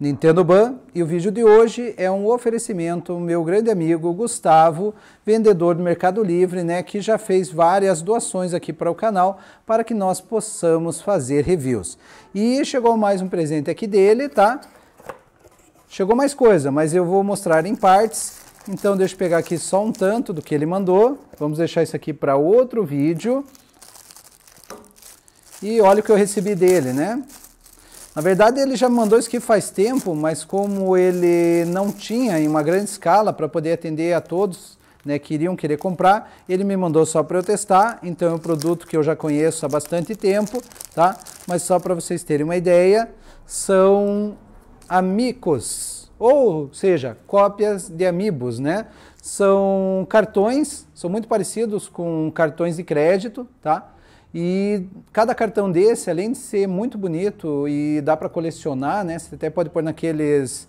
Nintendo Ban e o vídeo de hoje é um oferecimento meu grande amigo Gustavo, vendedor do Mercado Livre, né, que já fez várias doações aqui para o canal para que nós possamos fazer reviews. E chegou mais um presente aqui dele, tá? Chegou mais coisa, mas eu vou mostrar em partes. Então deixa eu pegar aqui só um tanto do que ele mandou. Vamos deixar isso aqui para outro vídeo. E olha o que eu recebi dele, né? Na verdade, ele já mandou isso aqui faz tempo, mas como ele não tinha em uma grande escala para poder atender a todos né, que iriam querer comprar, ele me mandou só para eu testar. Então, é um produto que eu já conheço há bastante tempo, tá? Mas só para vocês terem uma ideia, são amigos ou seja, cópias de amibos, né? São cartões, são muito parecidos com cartões de crédito, tá? E cada cartão desse, além de ser muito bonito e dá para colecionar, né? Você até pode pôr naqueles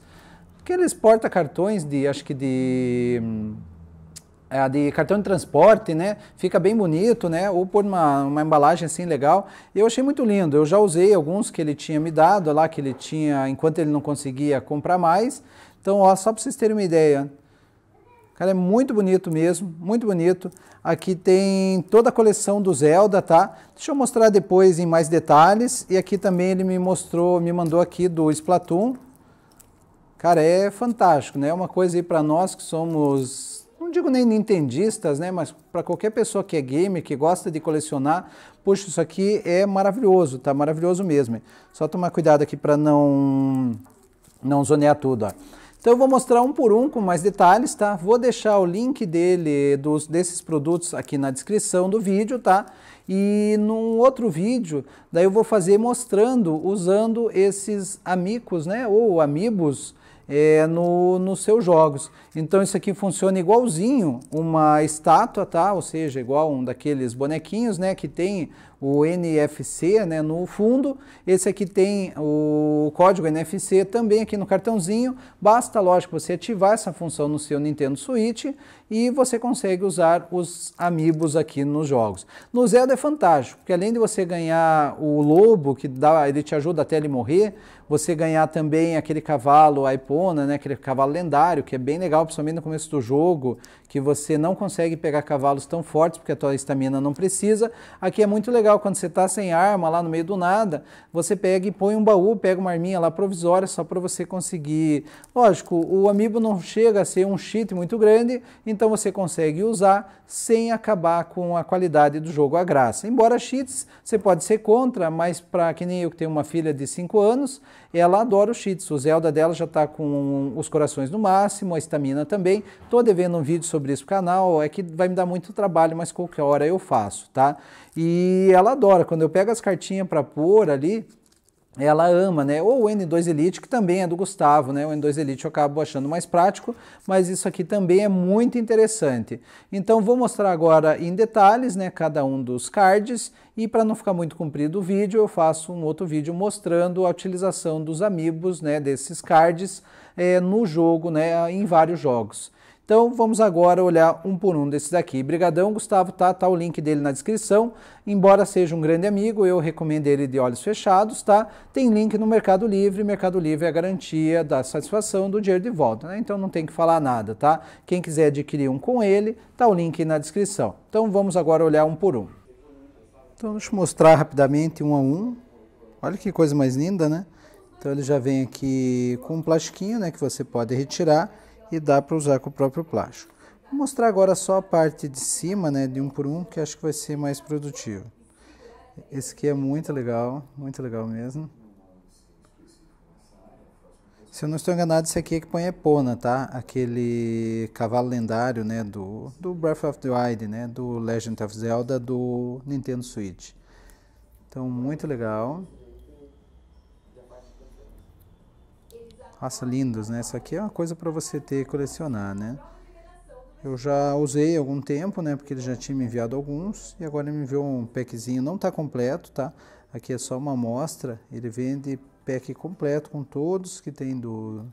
aqueles porta-cartões de, acho que de é, de cartão de transporte, né? Fica bem bonito, né? Ou por uma, uma embalagem assim legal. Eu achei muito lindo. Eu já usei alguns que ele tinha me dado lá, que ele tinha, enquanto ele não conseguia comprar mais. Então, ó, só para vocês terem uma ideia, Cara, é muito bonito mesmo, muito bonito. Aqui tem toda a coleção do Zelda, tá? Deixa eu mostrar depois em mais detalhes. E aqui também ele me mostrou, me mandou aqui do Splatoon. Cara, é fantástico, né? É uma coisa aí para nós que somos não digo nem nintendistas, né, mas para qualquer pessoa que é gamer, que gosta de colecionar, puxa, isso aqui é maravilhoso, tá maravilhoso mesmo. Só tomar cuidado aqui para não não zonear tudo, ó. Então eu vou mostrar um por um com mais detalhes, tá? Vou deixar o link dele, dos, desses produtos aqui na descrição do vídeo, tá? E num outro vídeo, daí eu vou fazer mostrando, usando esses amigos, né? Ou amigos é, no, nos seus jogos. Então isso aqui funciona igualzinho uma estátua, tá? Ou seja, igual um daqueles bonequinhos, né? Que tem o NFC, né? No fundo. Esse aqui tem o código NFC também aqui no cartãozinho. Basta, lógico, você ativar essa função no seu Nintendo Switch e você consegue usar os amigos aqui nos jogos. No Zelda é fantástico, porque além de você ganhar o lobo, que dá, ele te ajuda até ele morrer, você ganhar também aquele cavalo Aipona, né, aquele cavalo lendário, que é bem legal, principalmente no começo do jogo, que você não consegue pegar cavalos tão fortes, porque a tua estamina não precisa. Aqui é muito legal, quando você está sem arma, lá no meio do nada, você pega e põe um baú, pega uma arminha lá provisória, só para você conseguir... Lógico, o amigo não chega a ser um cheat muito grande, então então você consegue usar sem acabar com a qualidade do jogo, a graça. Embora cheats, você pode ser contra, mas para que nem eu que tenho uma filha de 5 anos, ela adora os cheats. O Zelda dela já está com os corações no máximo, a estamina também. Estou devendo um vídeo sobre isso no canal, é que vai me dar muito trabalho, mas qualquer hora eu faço, tá? E ela adora, quando eu pego as cartinhas para pôr ali, ela ama, né? Ou o N2 Elite, que também é do Gustavo, né? O N2 Elite eu acabo achando mais prático, mas isso aqui também é muito interessante. Então vou mostrar agora em detalhes, né, cada um dos cards e para não ficar muito comprido o vídeo, eu faço um outro vídeo mostrando a utilização dos amigos né, desses cards é, no jogo, né, em vários jogos. Então vamos agora olhar um por um desses aqui. Brigadão, Gustavo, tá, tá o link dele na descrição. Embora seja um grande amigo, eu recomendo ele de olhos fechados, tá? Tem link no Mercado Livre, Mercado Livre é a garantia da satisfação do dinheiro de volta, né? Então não tem que falar nada, tá? Quem quiser adquirir um com ele, tá o link na descrição. Então vamos agora olhar um por um. Então deixa eu mostrar rapidamente um a um. Olha que coisa mais linda, né? Então ele já vem aqui com um plastiquinho, né, que você pode retirar e dá para usar com o próprio plástico. Vou mostrar agora só a parte de cima, né, de um por um, que acho que vai ser mais produtivo. Esse aqui é muito legal, muito legal mesmo. Se eu não estou enganado, esse aqui é que põe Epona, tá? Aquele cavalo lendário, né, do, do Breath of the Wild, né, do Legend of Zelda, do Nintendo Switch. Então, muito legal. Nossa, lindos, né? Essa aqui é uma coisa para você ter colecionar, né? Eu já usei algum tempo, né? Porque ele já tinha me enviado alguns e agora ele me enviou um packzinho. Não está completo, tá? Aqui é só uma amostra. Ele vende pack completo com todos que tem do,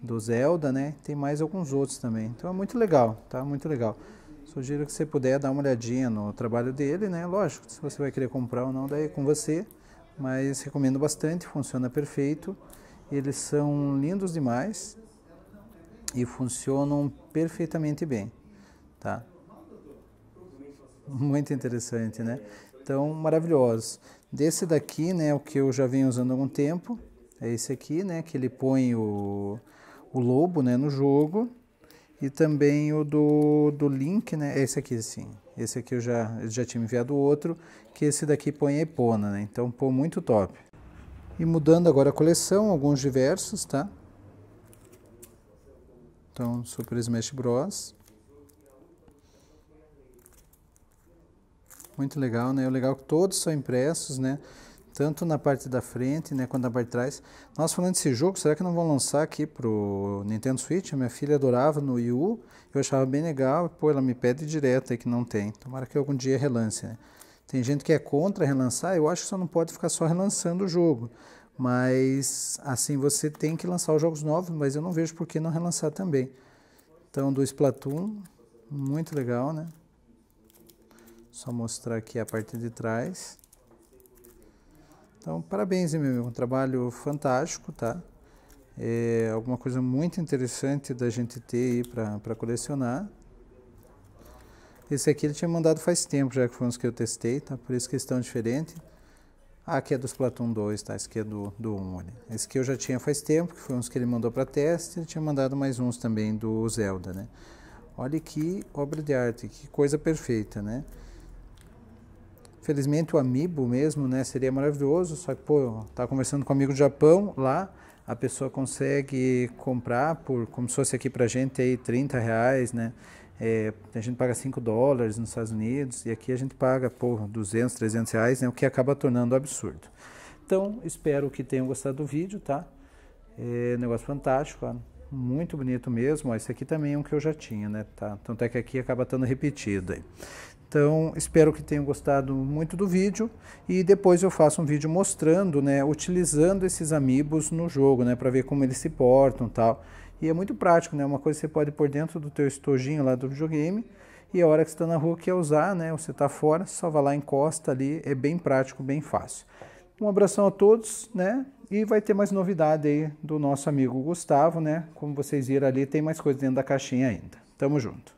do Zelda, né? Tem mais alguns outros também. Então é muito legal, tá? Muito legal. Sugiro que você puder dar uma olhadinha no trabalho dele, né? Lógico, se você vai querer comprar ou não, daí é com você. Mas recomendo bastante, funciona perfeito eles são lindos demais e funcionam perfeitamente bem, tá? Muito interessante, né? Então, maravilhosos. Desse daqui, né, o que eu já venho usando há algum tempo, é esse aqui, né, que ele põe o, o lobo, né, no jogo. E também o do, do Link, né, é esse aqui, sim. Esse aqui eu já, eu já tinha enviado outro, que esse daqui põe a Epona, né? Então, pô, muito top. E mudando agora a coleção, alguns diversos, tá? Então, Super Smash Bros. Muito legal, né? O legal é que todos são impressos, né? Tanto na parte da frente, né, quanto na parte de trás. Nós falando desse jogo, será que não vão lançar aqui pro Nintendo Switch? A minha filha adorava no Wii U, eu achava bem legal, pô, ela me pede direto aí que não tem. Tomara que algum dia relance, né? Tem gente que é contra relançar, eu acho que só não pode ficar só relançando o jogo. Mas assim você tem que lançar os jogos novos, mas eu não vejo por que não relançar também. Então do Splatoon, muito legal, né? Só mostrar aqui a parte de trás. Então, parabéns, meu amigo. Um trabalho fantástico, tá? É alguma coisa muito interessante da gente ter aí para colecionar. Esse aqui ele tinha mandado faz tempo, já que um dos que eu testei, tá? Por isso que estão diferentes. Ah, aqui é do Platon 2, tá? Esse aqui é do, do 1 ali. Esse aqui eu já tinha faz tempo, que foi uns que ele mandou para teste. Ele tinha mandado mais uns também do Zelda, né? Olha que obra de arte, que coisa perfeita, né? Felizmente o Amiibo mesmo, né? Seria maravilhoso, só que, pô, tá conversando com um amigo do Japão lá, a pessoa consegue comprar por, como se fosse aqui pra gente aí, 30 reais, né? É, a gente paga 5 dólares nos Estados Unidos e aqui a gente paga por 200, 300 reais, né, o que acaba tornando absurdo. Então, espero que tenham gostado do vídeo, tá? É, negócio fantástico, ó, muito bonito mesmo. Ó, esse aqui também é um que eu já tinha, né? Tá? Tanto é que aqui acaba estando repetido. Aí. Então, espero que tenham gostado muito do vídeo e depois eu faço um vídeo mostrando, né, utilizando esses amigos no jogo, né, para ver como eles se portam, e tal. E é muito prático, né? Uma coisa que você pode pôr dentro do teu estojinho lá do videogame e a hora que você está na rua quer usar, né? Você está fora, só vai lá, encosta ali, é bem prático, bem fácil. Um abração a todos, né? E vai ter mais novidade aí do nosso amigo Gustavo, né? Como vocês viram ali, tem mais coisa dentro da caixinha ainda. Tamo junto.